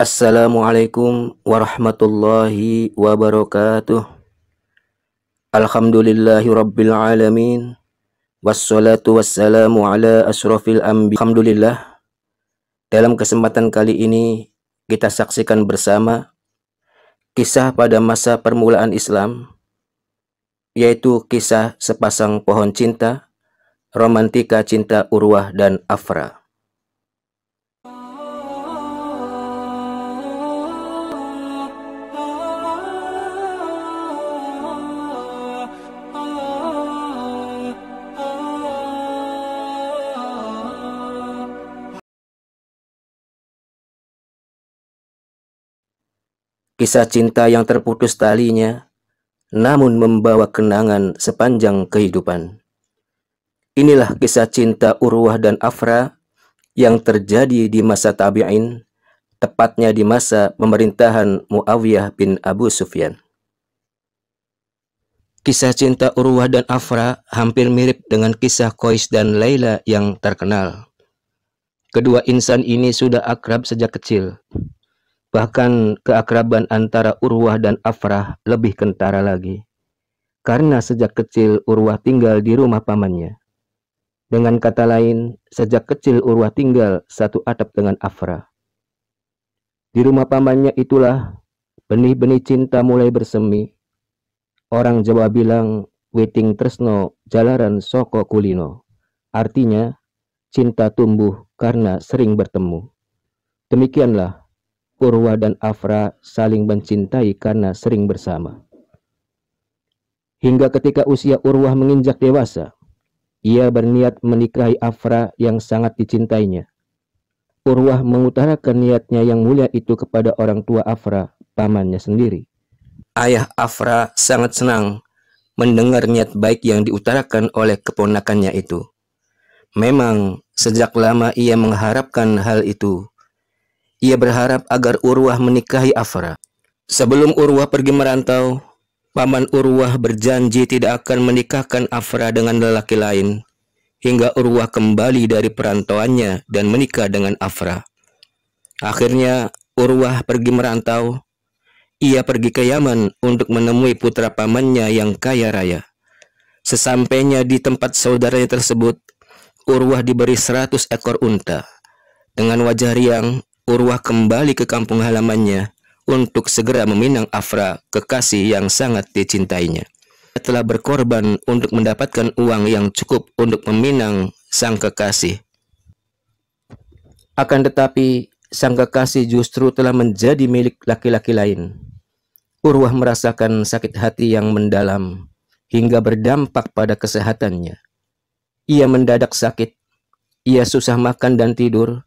Assalamualaikum warahmatullahi wabarakatuh Alhamdulillahi rabbil alamin Wassalatu wassalamu ala asrafil ambi Alhamdulillah Dalam kesempatan kali ini kita saksikan bersama Kisah pada masa permulaan Islam Yaitu kisah sepasang pohon cinta Romantika cinta Urwah dan Afra kisah cinta yang terputus talinya, namun membawa kenangan sepanjang kehidupan. Inilah kisah cinta Urwah dan Afra yang terjadi di masa tabi'in, tepatnya di masa pemerintahan Muawiyah bin Abu Sufyan. Kisah cinta Urwah dan Afra hampir mirip dengan kisah Qais dan Laila yang terkenal. Kedua insan ini sudah akrab sejak kecil. Bahkan keakraban antara Urwah dan Afrah lebih kentara lagi. Karena sejak kecil Urwah tinggal di rumah pamannya. Dengan kata lain, sejak kecil Urwah tinggal satu atap dengan Afrah. Di rumah pamannya itulah benih-benih cinta mulai bersemi. Orang Jawa bilang, Witing Tresno Jalaran Soko Kulino. Artinya, cinta tumbuh karena sering bertemu. Demikianlah Purwa dan Afra saling mencintai karena sering bersama. Hingga ketika usia Urwah menginjak dewasa, ia berniat menikahi Afra yang sangat dicintainya. Urwah mengutarakan niatnya yang mulia itu kepada orang tua Afra, pamannya sendiri. Ayah Afra sangat senang mendengar niat baik yang diutarakan oleh keponakannya itu. Memang sejak lama ia mengharapkan hal itu, ia berharap agar Urwah menikahi Afra. Sebelum Urwah pergi merantau, Paman Urwah berjanji tidak akan menikahkan Afra dengan lelaki lain hingga Urwah kembali dari perantauannya dan menikah dengan Afra. Akhirnya Urwah pergi merantau. Ia pergi ke Yaman untuk menemui putra pamannya yang kaya raya. Sesampainya di tempat saudaranya tersebut, Urwah diberi 100 ekor unta. Dengan wajah riang, Urwah kembali ke kampung halamannya untuk segera meminang Afra, kekasih yang sangat dicintainya. Telah berkorban untuk mendapatkan uang yang cukup untuk meminang sang kekasih. Akan tetapi, sang kekasih justru telah menjadi milik laki-laki lain. Urwah merasakan sakit hati yang mendalam hingga berdampak pada kesehatannya. Ia mendadak sakit, ia susah makan dan tidur,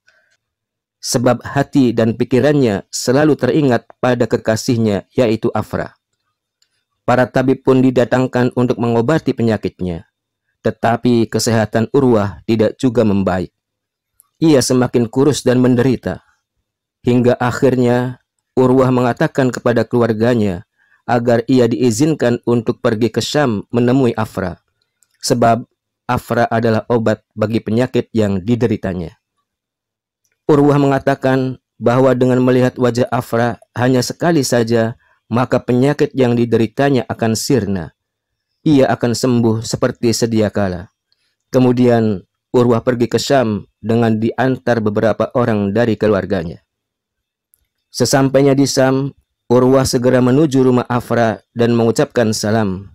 sebab hati dan pikirannya selalu teringat pada kekasihnya yaitu Afra. Para tabib pun didatangkan untuk mengobati penyakitnya, tetapi kesehatan Urwah tidak juga membaik. Ia semakin kurus dan menderita. Hingga akhirnya Urwah mengatakan kepada keluarganya agar ia diizinkan untuk pergi ke Syam menemui Afra, sebab Afra adalah obat bagi penyakit yang dideritanya. Urwah mengatakan bahwa dengan melihat wajah Afra hanya sekali saja, maka penyakit yang dideritanya akan sirna. Ia akan sembuh seperti sedia kala. Kemudian Urwah pergi ke Syam dengan diantar beberapa orang dari keluarganya. Sesampainya di Syam, Urwah segera menuju rumah Afra dan mengucapkan salam.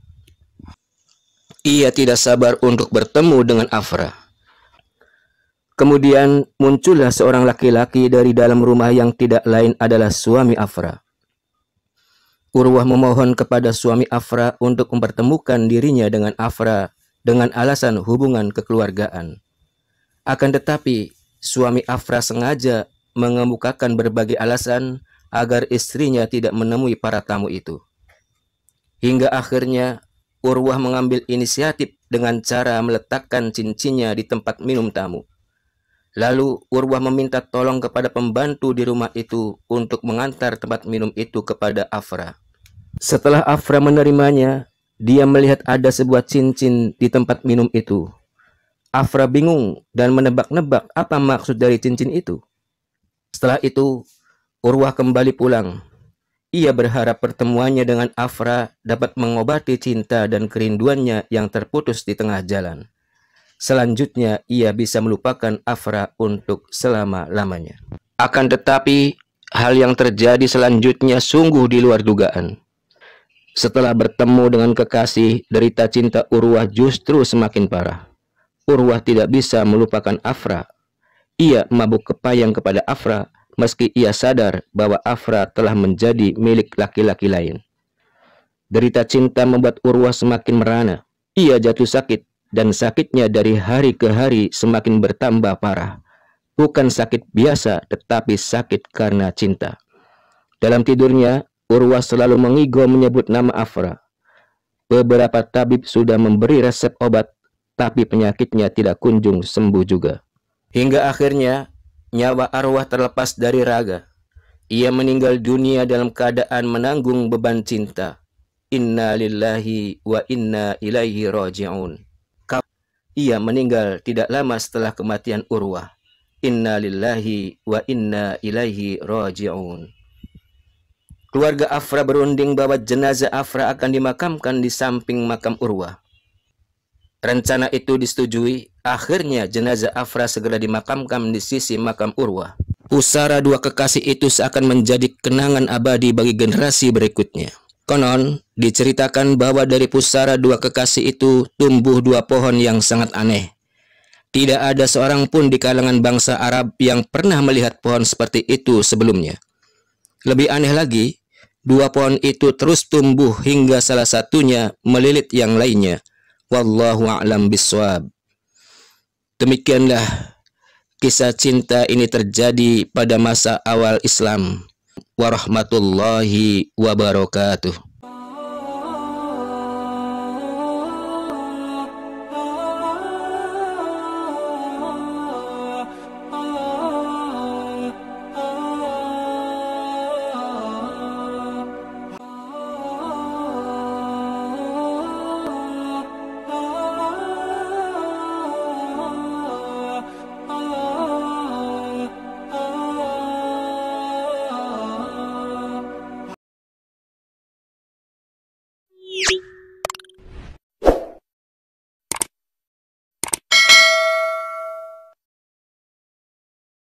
Ia tidak sabar untuk bertemu dengan Afra. Kemudian muncullah seorang laki-laki dari dalam rumah yang tidak lain adalah suami Afra. Urwah memohon kepada suami Afra untuk mempertemukan dirinya dengan Afra dengan alasan hubungan kekeluargaan. Akan tetapi, suami Afra sengaja mengemukakan berbagai alasan agar istrinya tidak menemui para tamu itu. Hingga akhirnya, Urwah mengambil inisiatif dengan cara meletakkan cincinnya di tempat minum tamu. Lalu Urwah meminta tolong kepada pembantu di rumah itu untuk mengantar tempat minum itu kepada Afra. Setelah Afra menerimanya, dia melihat ada sebuah cincin di tempat minum itu. Afra bingung dan menebak-nebak apa maksud dari cincin itu. Setelah itu, Urwah kembali pulang. Ia berharap pertemuannya dengan Afra dapat mengobati cinta dan kerinduannya yang terputus di tengah jalan. Selanjutnya, ia bisa melupakan Afra untuk selama-lamanya. Akan tetapi, hal yang terjadi selanjutnya sungguh di luar dugaan. Setelah bertemu dengan kekasih, derita cinta Urwah justru semakin parah. Urwah tidak bisa melupakan Afra. Ia mabuk kepayang kepada Afra, meski ia sadar bahwa Afra telah menjadi milik laki-laki lain. Derita cinta membuat Urwah semakin merana. Ia jatuh sakit dan sakitnya dari hari ke hari semakin bertambah parah. Bukan sakit biasa, tetapi sakit karena cinta. Dalam tidurnya, Urwah selalu mengigo menyebut nama Afra. Beberapa tabib sudah memberi resep obat, tapi penyakitnya tidak kunjung sembuh juga. Hingga akhirnya, nyawa arwah terlepas dari raga. Ia meninggal dunia dalam keadaan menanggung beban cinta. Inna lillahi wa inna ilaihi rojiun ia meninggal tidak lama setelah kematian Urwah. Inna lillahi wa inna ilaihi raji'un. Keluarga Afra berunding bahwa jenazah Afra akan dimakamkan di samping makam Urwah. Rencana itu disetujui, akhirnya jenazah Afra segera dimakamkan di sisi makam Urwah. Usara dua kekasih itu seakan menjadi kenangan abadi bagi generasi berikutnya. Konon, diceritakan bahwa dari pusara dua kekasih itu tumbuh dua pohon yang sangat aneh. Tidak ada seorang pun di kalangan bangsa Arab yang pernah melihat pohon seperti itu sebelumnya. Lebih aneh lagi, dua pohon itu terus tumbuh hingga salah satunya melilit yang lainnya. Wallahu a'lam biswab. Demikianlah kisah cinta ini terjadi pada masa awal Islam warahmatullahi wabarakatuh.